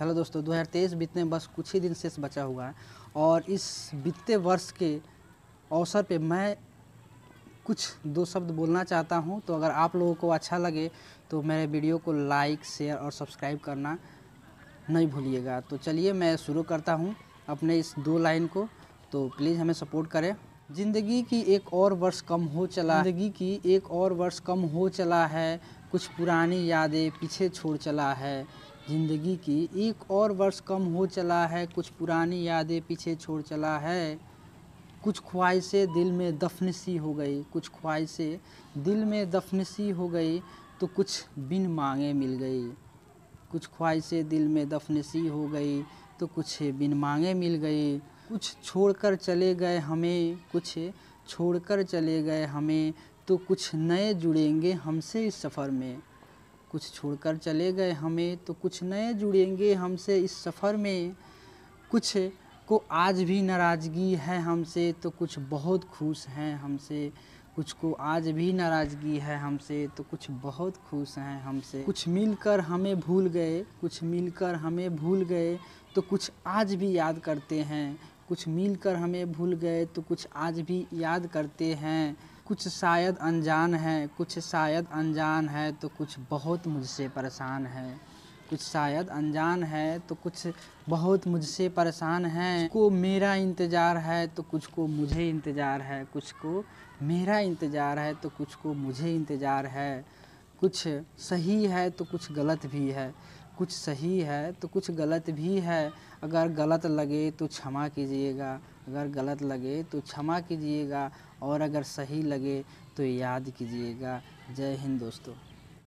hello दोस्तों 2023 बीतने बस कुछ ही दिन शेष बचा हुआ है और इस बीतते वर्ष के अवसर पे मैं कुछ दो शब्द बोलना चाहता हूँ तो अगर आप लोगों को अच्छा लगे तो मेरे वीडियो को लाइक शेयर और सब्सक्राइब करना नहीं भूलिएगा तो चलिए मैं शुरू करता हूँ अपने इस दो लाइन को तो प्लीज़ हमें सपोर्ट करें जिंदगी की एक और वर्ष कम हो चला जिंदगी की एक और वर्ष कम हो चला है कुछ पुरानी यादें पीछे छोड़ चला है जिंदगी की एक और वर्ष कम हो चला है कुछ पुरानी यादें पीछे छोड़ चला है कुछ ख्वाहिशें दिल में दफन सी हो गई कुछ ख्वाहिशें दिल में दफन सी हो गई तो कुछ बिन मांगे मिल गई कुछ ख्वाहिशें दिल में दफन सी हो गई तो कुछ बिन मांगे मिल गई कुछ छोड़कर चले गए हमें कुछ छोड़कर चले गए हमें तो कुछ नए जुड़ेंगे हमसे इस सफ़र में कुछ छोड़कर चले गए हमें तो कुछ नए जुड़ेंगे हमसे इस सफ़र में कुछ को आज भी नाराज़गी है हमसे तो कुछ बहुत खुश हैं हमसे कुछ को आज भी नाराज़गी है हमसे तो कुछ बहुत खुश हैं हमसे कुछ मिलकर हमें भूल गए कुछ मिलकर हमें भूल गए तो कुछ आज भी याद करते हैं कुछ मिलकर हमें भूल गए तो कुछ आज भी याद करते हैं कुछ शायद अनजान है कुछ शायद अनजान है तो कुछ बहुत मुझसे परेशान है कुछ शायद अनजान है तो कुछ बहुत मुझसे परेशान है को मेरा इंतज़ार है तो कुछ को मुझे इंतज़ार है कुछ को मेरा इंतज़ार है तो कुछ को मुझे इंतज़ार है कुछ सही है तो कुछ गलत भी है कुछ सही है तो कुछ गलत भी है अगर गलत लगे तो क्षमा कीजिएगा अगर गलत लगे तो क्षमा कीजिएगा और अगर सही लगे तो याद कीजिएगा जय हिंद दोस्तों